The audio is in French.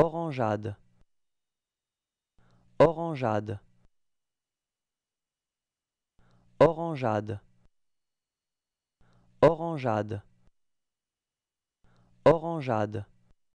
Orangeade, orangeade, orangeade, orangeade, orangeade.